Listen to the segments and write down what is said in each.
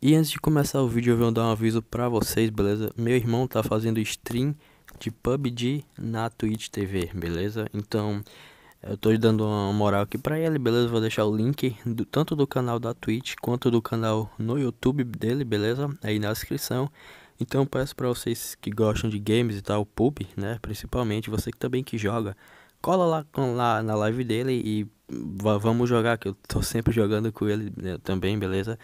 E antes de começar o vídeo, eu vou dar um aviso pra vocês, beleza? Meu irmão tá fazendo stream de PUBG na Twitch TV, beleza? Então, eu tô dando uma moral aqui pra ele, beleza? Vou deixar o link do, tanto do canal da Twitch quanto do canal no YouTube dele, beleza? Aí na descrição. Então, peço pra vocês que gostam de games e tal, PUB, né? Principalmente, você que também que joga, cola lá, lá na live dele e vamos jogar, que eu tô sempre jogando com ele né? também, beleza?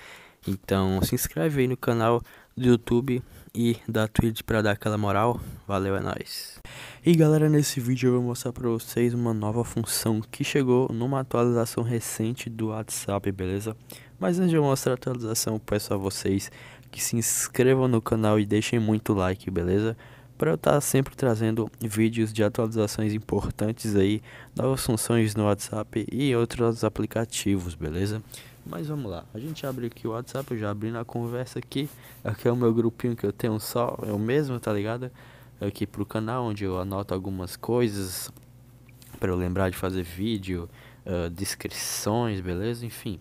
Então se inscreve aí no canal do YouTube e da Twitch para dar aquela moral. Valeu, é nóis. E galera, nesse vídeo eu vou mostrar para vocês uma nova função que chegou numa atualização recente do WhatsApp, beleza? Mas antes de eu mostrar a atualização, peço a vocês que se inscrevam no canal e deixem muito like, beleza? Para eu estar tá sempre trazendo vídeos de atualizações importantes aí, novas funções no WhatsApp e outros aplicativos, beleza? Mas vamos lá, a gente abre aqui o WhatsApp, eu já abri na conversa aqui. Aqui é o meu grupinho que eu tenho só, eu é mesmo, tá ligado? Aqui pro canal, onde eu anoto algumas coisas para eu lembrar de fazer vídeo, uh, descrições, beleza? Enfim,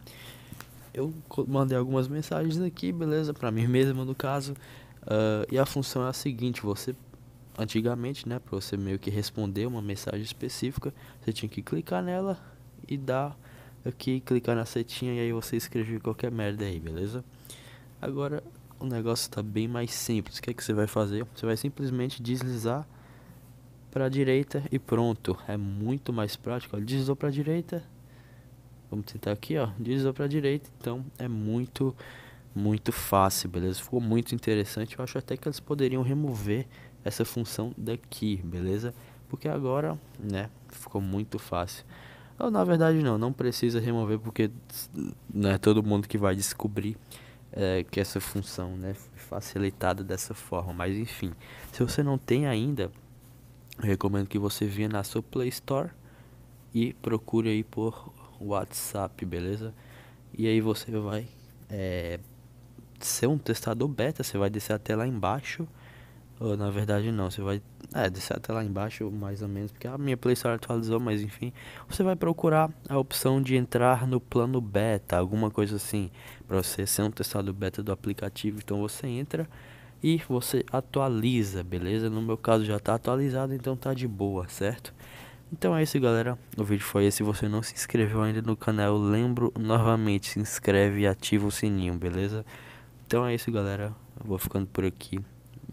eu mandei algumas mensagens aqui, beleza? Pra mim mesmo, no caso. Uh, e a função é a seguinte: você antigamente, né, para você meio que responder uma mensagem específica, você tinha que clicar nela e dar aqui, clicar na setinha e aí você escreve qualquer merda aí, beleza? Agora o negócio está bem mais simples. O que, é que você vai fazer? Você vai simplesmente deslizar para a direita e pronto. É muito mais prático. Ó. Deslizou para a direita. Vamos tentar aqui, ó. Deslizou para a direita. Então é muito, muito fácil, beleza? Ficou muito interessante. Eu acho até que eles poderiam remover essa função daqui, beleza? Porque agora, né, ficou muito fácil. Ou na verdade não, não precisa remover porque não é todo mundo que vai descobrir é, que essa função né, foi facilitada dessa forma. Mas enfim, se você não tem ainda, recomendo que você venha na sua Play Store e procure aí por WhatsApp, beleza? E aí você vai é, ser um testador beta, você vai descer até lá embaixo ou, na verdade não, você vai. É, descer até lá embaixo, mais ou menos, porque a minha Play Store atualizou, mas enfim. Você vai procurar a opção de entrar no plano beta, alguma coisa assim. Pra você ser um testado beta do aplicativo. Então você entra e você atualiza, beleza? No meu caso já tá atualizado, então tá de boa, certo? Então é isso, galera. O vídeo foi esse. Se você não se inscreveu ainda no canal, lembro novamente, se inscreve e ativa o sininho, beleza? Então é isso, galera. Eu vou ficando por aqui.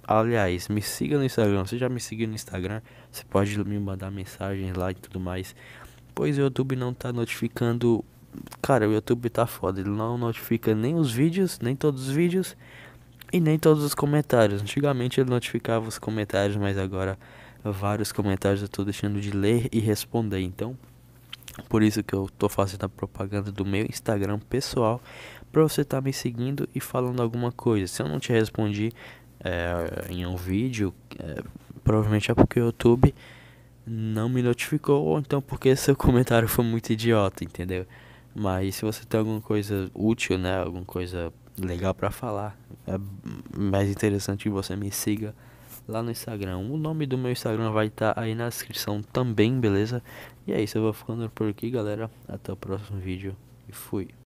Aliás, me siga no Instagram. Você já me seguiu no Instagram? Você pode me mandar mensagens lá e tudo mais. Pois o YouTube não tá notificando. Cara, o YouTube tá foda. Ele não notifica nem os vídeos, nem todos os vídeos e nem todos os comentários. Antigamente ele notificava os comentários, mas agora vários comentários eu tô deixando de ler e responder. Então, por isso que eu tô fazendo a propaganda do meu Instagram pessoal para você estar tá me seguindo e falando alguma coisa. Se eu não te respondi, é, em um vídeo, é, provavelmente é porque o YouTube não me notificou, ou então porque seu comentário foi muito idiota, entendeu? Mas se você tem alguma coisa útil, né, alguma coisa legal para falar, é mais interessante que você me siga lá no Instagram. O nome do meu Instagram vai estar tá aí na descrição também, beleza? E é isso, eu vou ficando por aqui, galera. Até o próximo vídeo e fui.